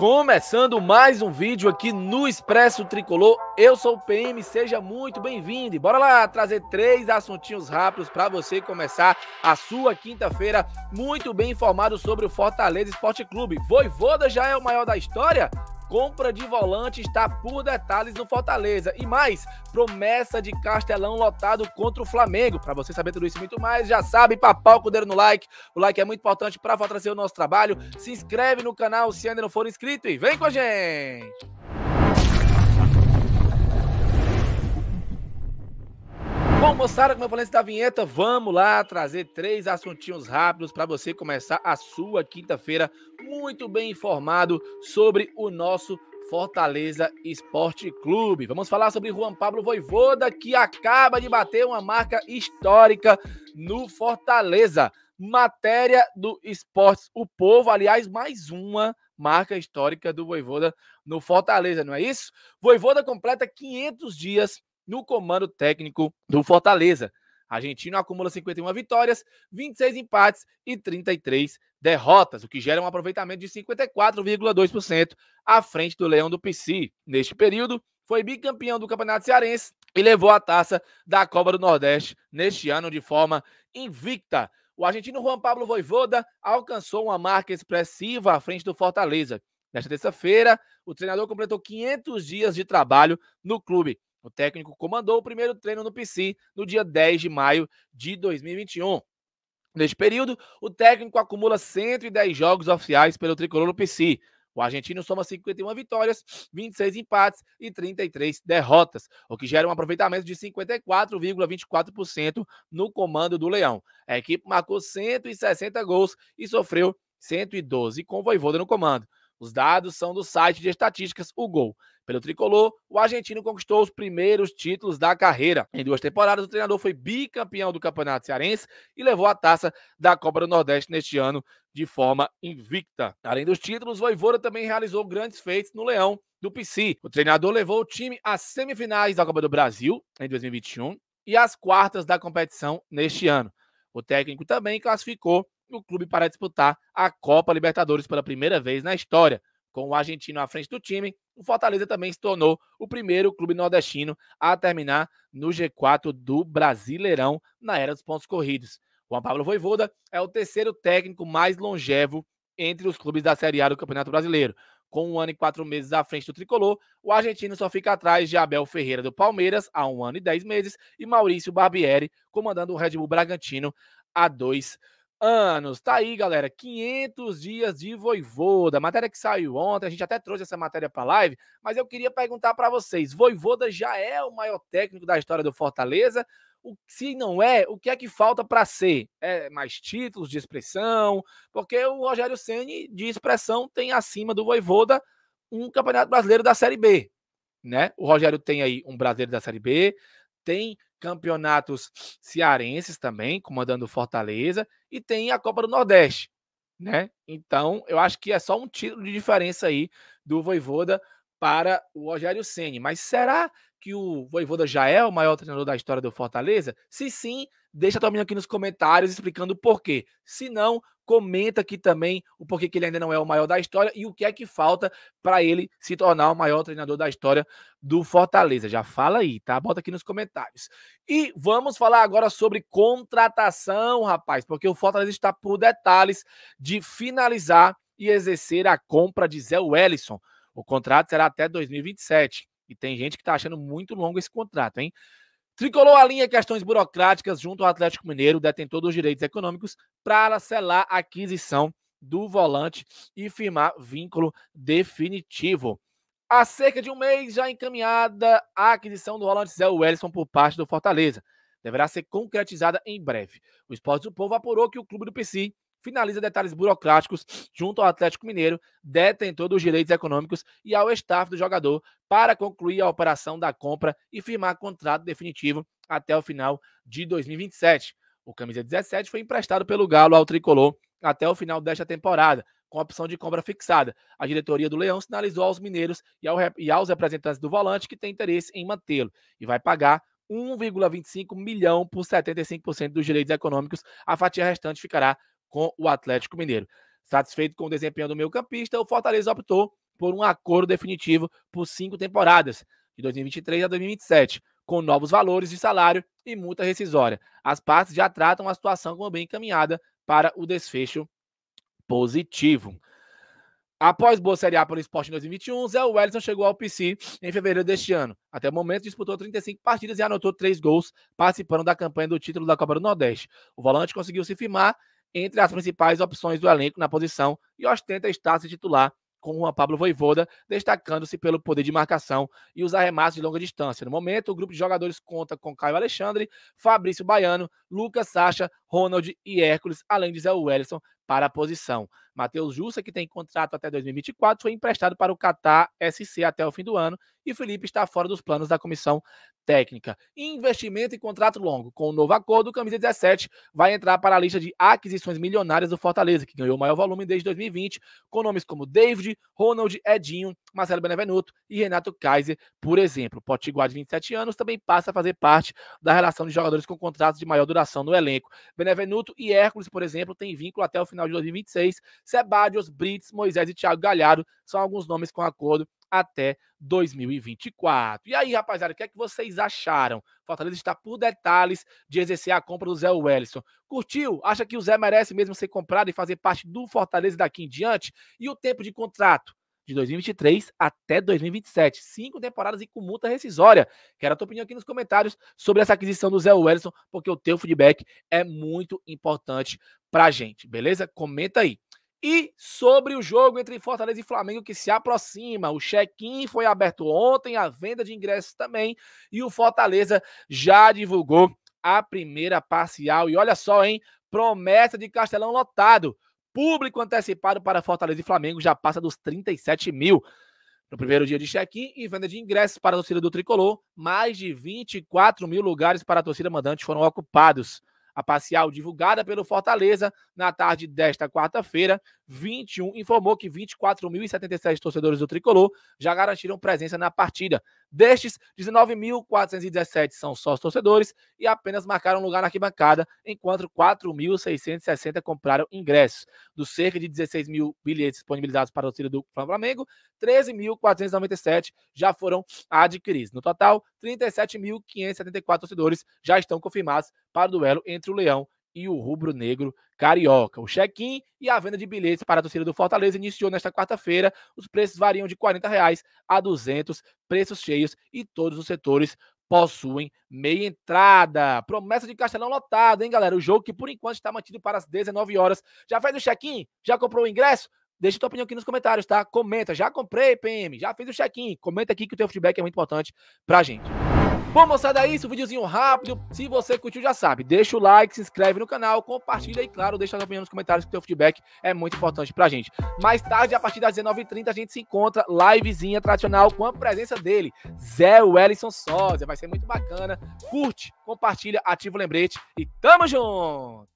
Começando mais um vídeo aqui no Expresso Tricolor, eu sou o PM, seja muito bem-vindo. Bora lá trazer três assuntinhos rápidos para você começar a sua quinta-feira muito bem informado sobre o Fortaleza Esporte Clube. Voivoda já é o maior da história? compra de volante está por detalhes no Fortaleza. E mais, promessa de Castelão lotado contra o Flamengo. Para você saber tudo isso e muito mais, já sabe, com o dedo no like. O like é muito importante para fortalecer o nosso trabalho. Se inscreve no canal se ainda não for inscrito e vem com a gente! moçada, como eu falei antes da vinheta, vamos lá trazer três assuntinhos rápidos para você começar a sua quinta-feira muito bem informado sobre o nosso Fortaleza Esporte Clube. Vamos falar sobre Juan Pablo Voivoda, que acaba de bater uma marca histórica no Fortaleza. Matéria do Esporte, O Povo, aliás, mais uma marca histórica do Voivoda no Fortaleza, não é isso? Voivoda completa 500 dias no comando técnico do Fortaleza. Argentino acumula 51 vitórias, 26 empates e 33 derrotas, o que gera um aproveitamento de 54,2% à frente do Leão do PC. Neste período, foi bicampeão do Campeonato Cearense e levou a taça da Copa do Nordeste neste ano de forma invicta. O argentino Juan Pablo Voivoda alcançou uma marca expressiva à frente do Fortaleza. Nesta terça-feira, o treinador completou 500 dias de trabalho no clube o técnico comandou o primeiro treino no PC no dia 10 de maio de 2021. Neste período, o técnico acumula 110 jogos oficiais pelo tricolor no PC. O argentino soma 51 vitórias, 26 empates e 33 derrotas, o que gera um aproveitamento de 54,24% no comando do Leão. A equipe marcou 160 gols e sofreu 112 com o Voivoda no comando. Os dados são do site de estatísticas, o Gol. Pelo tricolor, o argentino conquistou os primeiros títulos da carreira. Em duas temporadas, o treinador foi bicampeão do Campeonato Cearense e levou a taça da Copa do Nordeste neste ano de forma invicta. Além dos títulos, Voivoda também realizou grandes feitos no Leão do PC. O treinador levou o time às semifinais da Copa do Brasil em 2021 e às quartas da competição neste ano. O técnico também classificou o clube para disputar a Copa Libertadores pela primeira vez na história com o argentino à frente do time, o Fortaleza também se tornou o primeiro clube nordestino a terminar no G4 do Brasileirão na era dos pontos corridos. Juan Pablo Voivoda é o terceiro técnico mais longevo entre os clubes da Série A do Campeonato Brasileiro. Com um ano e quatro meses à frente do tricolor, o argentino só fica atrás de Abel Ferreira do Palmeiras, há um ano e dez meses, e Maurício Barbieri, comandando o Red Bull Bragantino, há dois anos anos. Tá aí, galera, 500 dias de Voivoda. Matéria que saiu ontem, a gente até trouxe essa matéria para live, mas eu queria perguntar para vocês, Voivoda já é o maior técnico da história do Fortaleza? O, se não é, o que é que falta para ser? É mais títulos de expressão? Porque o Rogério Ceni de expressão tem acima do Voivoda um Campeonato Brasileiro da Série B, né? O Rogério tem aí um Brasileiro da Série B, tem campeonatos cearenses também, comandando Fortaleza, e tem a Copa do Nordeste, né? Então, eu acho que é só um título de diferença aí do Voivoda para o Rogério Ceni. Mas será que o Voivoda já é o maior treinador da história do Fortaleza? Se sim, deixa tua opinião aqui nos comentários explicando o porquê. Se não, comenta aqui também o porquê que ele ainda não é o maior da história e o que é que falta para ele se tornar o maior treinador da história do Fortaleza. Já fala aí, tá? Bota aqui nos comentários. E vamos falar agora sobre contratação, rapaz, porque o Fortaleza está por detalhes de finalizar e exercer a compra de Zé Wellison. O contrato será até 2027. E tem gente que está achando muito longo esse contrato, hein? Tricolor alinha questões burocráticas junto ao Atlético Mineiro, detentor dos direitos econômicos, para selar a aquisição do volante e firmar vínculo definitivo. Há cerca de um mês já encaminhada a aquisição do volante Zé Wellison por parte do Fortaleza. Deverá ser concretizada em breve. O Esporte do Povo apurou que o clube do PC finaliza detalhes burocráticos junto ao Atlético Mineiro, detentor dos direitos econômicos e ao staff do jogador, para concluir a operação da compra e firmar contrato definitivo até o final de 2027. O camisa 17 foi emprestado pelo Galo ao tricolor até o final desta temporada, com opção de compra fixada. A diretoria do Leão sinalizou aos mineiros e, ao, e aos representantes do volante que tem interesse em mantê-lo e vai pagar 1,25 milhão por 75% dos direitos econômicos. A fatia restante ficará com o Atlético Mineiro. Satisfeito com o desempenho do meio-campista, o Fortaleza optou por um acordo definitivo por cinco temporadas, de 2023 a 2027, com novos valores de salário e multa rescisória. As partes já tratam a situação como bem encaminhada para o desfecho positivo. Após boa Série A pelo esporte em 2021, Zé Wellington chegou ao PC em fevereiro deste ano. Até o momento, disputou 35 partidas e anotou três gols, participando da campanha do título da Copa do Nordeste. O volante conseguiu se firmar entre as principais opções do elenco na posição e ostenta estar se titular com o Pablo Voivoda, destacando-se pelo poder de marcação e os arremates de longa distância. No momento, o grupo de jogadores conta com Caio Alexandre, Fabrício Baiano, Lucas Sacha, Ronald e Hércules, além de Zé Wellison, para a posição. Matheus Jussa, que tem contrato até 2024, foi emprestado para o Qatar SC até o fim do ano e Felipe está fora dos planos da comissão técnica. Investimento e contrato longo. Com o novo acordo, o Camisa 17 vai entrar para a lista de aquisições milionárias do Fortaleza, que ganhou o maior volume desde 2020, com nomes como David, Ronald, Edinho, Marcelo Benevenuto e Renato Kaiser, por exemplo. Potiguar, de 27 anos, também passa a fazer parte da relação de jogadores com contratos de maior duração no elenco. Benevenuto e Hércules, por exemplo, têm vínculo até o final final de 2026. Sebadios, Brits, Moisés e Thiago Galhardo são alguns nomes com acordo até 2024. E aí, rapaziada, o que é que vocês acharam? Fortaleza está por detalhes de exercer a compra do Zé Wellison. Curtiu? Acha que o Zé merece mesmo ser comprado e fazer parte do Fortaleza daqui em diante? E o tempo de contrato? de 2023 até 2027. Cinco temporadas e com multa rescisória. Quero a tua opinião aqui nos comentários sobre essa aquisição do Zé Wellison, porque o teu feedback é muito importante pra gente, beleza? Comenta aí. E sobre o jogo entre Fortaleza e Flamengo que se aproxima, o check-in foi aberto ontem, a venda de ingressos também, e o Fortaleza já divulgou a primeira parcial. E olha só, hein? Promessa de Castelão lotado. Público antecipado para Fortaleza e Flamengo já passa dos 37 mil. No primeiro dia de check-in e venda de ingressos para a torcida do Tricolor, mais de 24 mil lugares para a torcida mandante foram ocupados. A parcial divulgada pelo Fortaleza na tarde desta quarta-feira 21 informou que 24.077 torcedores do Tricolor já garantiram presença na partida. Destes, 19.417 são sócios torcedores e apenas marcaram lugar na arquibancada, enquanto 4.660 compraram ingressos. Dos cerca de 16 mil bilhetes disponibilizados para a torcida do Flamengo, 13.497 já foram adquiridos. No total, 37.574 torcedores já estão confirmados para o duelo entre o Leão e o rubro-negro carioca. O check-in e a venda de bilhetes para a torcida do Fortaleza iniciou nesta quarta-feira. Os preços variam de R$ reais a 200, preços cheios e todos os setores possuem meia entrada. Promessa de Castelão lotado, hein, galera? O jogo que por enquanto está mantido para as 19 horas. Já fez o check-in? Já comprou o ingresso? Deixa tua opinião aqui nos comentários, tá? Comenta, já comprei, PM, já fez o check-in. Comenta aqui que o teu feedback é muito importante pra gente. Bom, moçada, é isso. Um videozinho rápido. Se você curtiu, já sabe. Deixa o like, se inscreve no canal, compartilha e, claro, deixa a opinião nos comentários que o seu feedback é muito importante pra gente. Mais tarde, a partir das 19h30, a gente se encontra livezinha tradicional com a presença dele, Zé Wellison Sósia. Vai ser muito bacana. Curte, compartilha, ativa o lembrete e tamo junto!